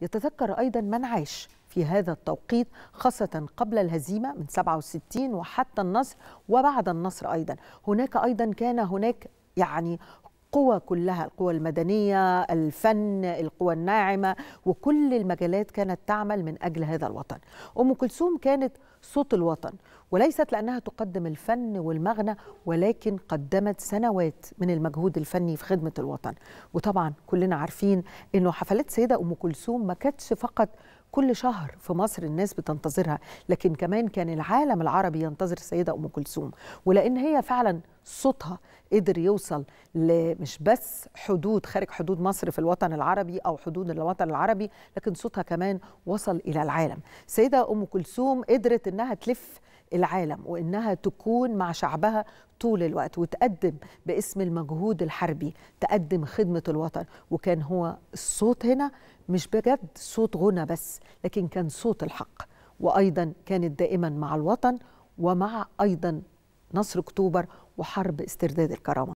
يتذكر أيضا من عاش في هذا التوقيت خاصة قبل الهزيمة من 67 وحتى النصر وبعد النصر أيضا هناك أيضا كان هناك يعني القوى كلها القوى المدنية الفن القوى الناعمة وكل المجالات كانت تعمل من أجل هذا الوطن أم كلثوم كانت صوت الوطن وليست لأنها تقدم الفن والمغنى ولكن قدمت سنوات من المجهود الفني في خدمة الوطن وطبعا كلنا عارفين أنه حفلات سيدة أم كلثوم ما كانتش فقط كل شهر في مصر الناس بتنتظرها لكن كمان كان العالم العربي ينتظر السيدة أم كلثوم ولأن هي فعلا صوتها قدر يوصل لمش بس حدود خارج حدود مصر في الوطن العربي او حدود الوطن العربي لكن صوتها كمان وصل الى العالم سيده ام كلثوم قدرت انها تلف العالم وانها تكون مع شعبها طول الوقت وتقدم باسم المجهود الحربي تقدم خدمه الوطن وكان هو الصوت هنا مش بجد صوت غنى بس لكن كان صوت الحق وايضا كانت دائما مع الوطن ومع ايضا نصر اكتوبر وحرب استرداد الكرامه